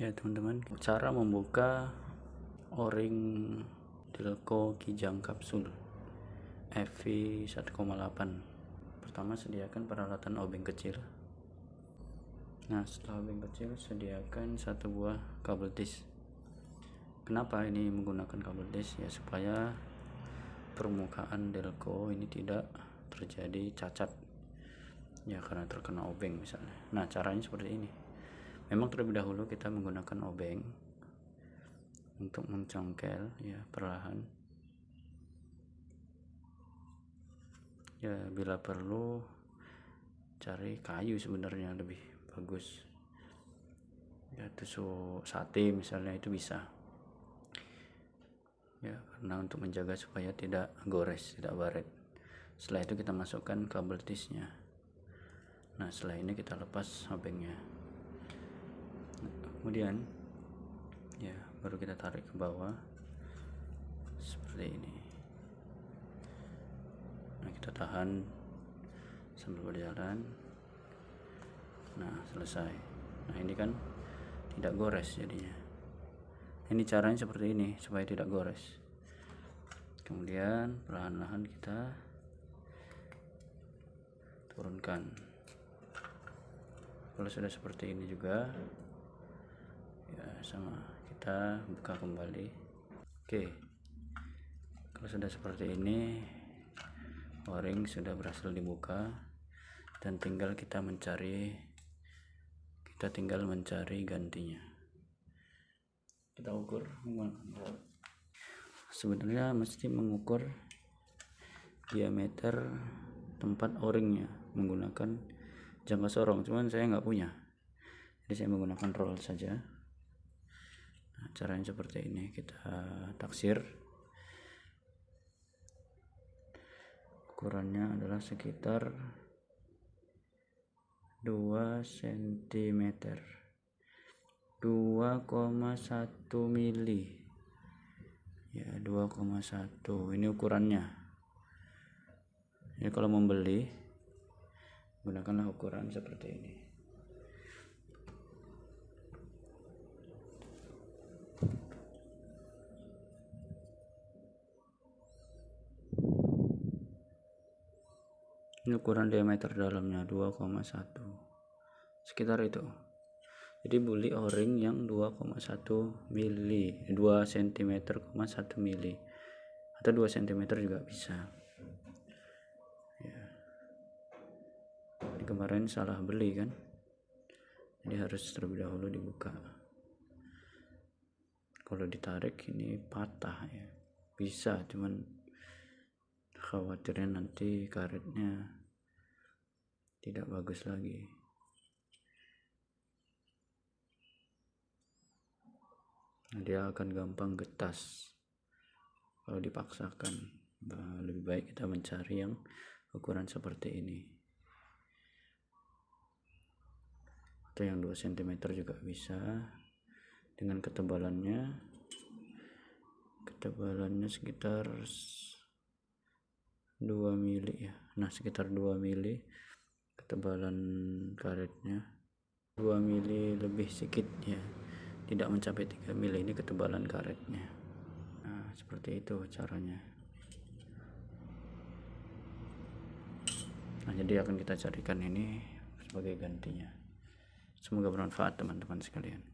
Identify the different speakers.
Speaker 1: ya teman-teman cara membuka o-ring delco kijang kapsul FV 1,8 pertama sediakan peralatan obeng kecil nah setelah obeng kecil sediakan satu buah kabel disk kenapa ini menggunakan kabel disk ya supaya permukaan delco ini tidak terjadi cacat ya karena terkena obeng misalnya nah caranya seperti ini memang terlebih dahulu kita menggunakan obeng untuk mencongkel ya perlahan ya bila perlu cari kayu sebenarnya lebih bagus ya tusuk sate misalnya itu bisa ya karena untuk menjaga supaya tidak gores tidak baret setelah itu kita masukkan kabel tisnya nah setelah ini kita lepas obengnya kemudian ya baru kita tarik ke bawah seperti ini nah kita tahan sambil berjalan nah selesai nah ini kan tidak gores jadinya ini caranya seperti ini supaya tidak gores kemudian perlahan-lahan kita turunkan kalau sudah seperti ini juga sama kita buka kembali oke kalau sudah seperti ini o-ring sudah berhasil dibuka dan tinggal kita mencari kita tinggal mencari gantinya kita ukur sebenarnya mesti mengukur diameter tempat o-ringnya menggunakan jangka sorong cuman saya nggak punya jadi saya menggunakan roll saja caranya seperti ini kita taksir ukurannya adalah sekitar 2 cm 2,1 mili ya 2,1 ini ukurannya ini kalau membeli gunakanlah ukuran seperti ini ini ukuran diameter dalamnya 2,1 sekitar itu jadi buli o-ring yang 2,1 mili 2 cm 1 mili atau 2 cm juga bisa ya. ini kemarin salah beli kan jadi harus terlebih dahulu dibuka kalau ditarik ini patah ya bisa cuman khawatirnya nanti karetnya tidak bagus lagi dia akan gampang getas kalau dipaksakan nah, lebih baik kita mencari yang ukuran seperti ini atau yang 2 cm juga bisa dengan ketebalannya ketebalannya sekitar 2 mili ya nah sekitar 2 mili ketebalan karetnya 2 mili lebih sedikit ya tidak mencapai 3 mili ini ketebalan karetnya nah seperti itu caranya nah jadi akan kita carikan ini sebagai gantinya semoga bermanfaat teman-teman sekalian